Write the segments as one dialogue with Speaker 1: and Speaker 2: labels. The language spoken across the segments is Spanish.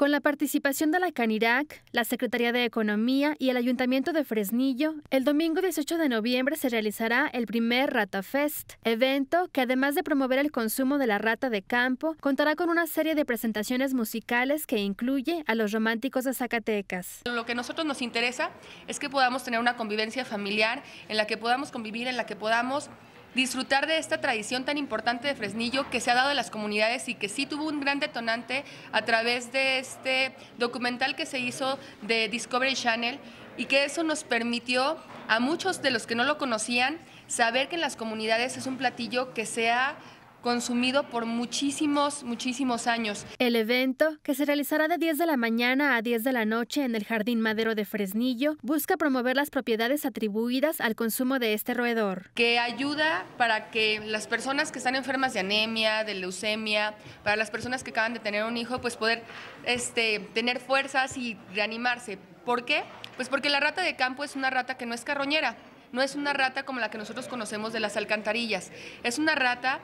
Speaker 1: Con la participación de la CANIRAC, la Secretaría de Economía y el Ayuntamiento de Fresnillo, el domingo 18 de noviembre se realizará el primer Rata Fest, evento que además de promover el consumo de la rata de campo, contará con una serie de presentaciones musicales que incluye a los románticos de Zacatecas.
Speaker 2: Lo que a nosotros nos interesa es que podamos tener una convivencia familiar en la que podamos convivir, en la que podamos disfrutar de esta tradición tan importante de Fresnillo que se ha dado a las comunidades y que sí tuvo un gran detonante a través de este documental que se hizo de Discovery Channel y que eso nos permitió a muchos de los que no lo conocían saber que en las comunidades es un platillo que sea consumido por
Speaker 1: muchísimos, muchísimos años. El evento, que se realizará de 10 de la mañana a 10 de la noche en el Jardín Madero de Fresnillo, busca promover las propiedades atribuidas al consumo de este roedor.
Speaker 2: Que ayuda para que las personas que están enfermas de anemia, de leucemia, para las personas que acaban de tener un hijo, pues poder este, tener fuerzas y reanimarse. ¿Por qué? Pues porque la rata de campo es una rata que no es carroñera, no es una rata como la que nosotros conocemos de las alcantarillas, es una rata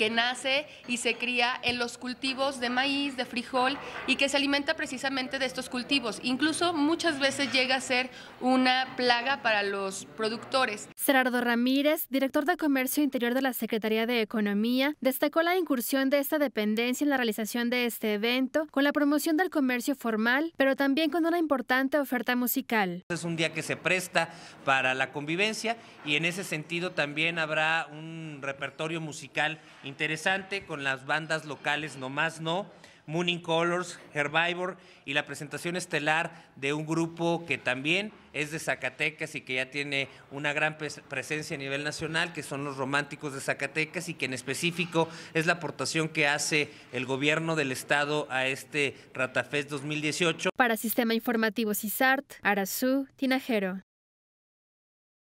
Speaker 2: que nace y se cría en los cultivos de maíz, de frijol y que se alimenta precisamente de estos cultivos. Incluso muchas veces llega a ser una plaga para los productores.
Speaker 1: Gerardo Ramírez, director de Comercio Interior de la Secretaría de Economía, destacó la incursión de esta dependencia en la realización de este evento con la promoción del comercio formal, pero también con una importante oferta musical.
Speaker 3: Es un día que se presta para la convivencia y en ese sentido también habrá un repertorio musical interesante con las bandas locales Nomás No, Mooning Colors, Herbivore y la presentación estelar de un grupo que también es de Zacatecas y que ya tiene una gran presencia a nivel nacional, que son los románticos de Zacatecas y que en específico es la aportación que hace el gobierno del estado a este Ratafest 2018. Para Sistema
Speaker 1: Informativo CISART, Arazú Tinajero.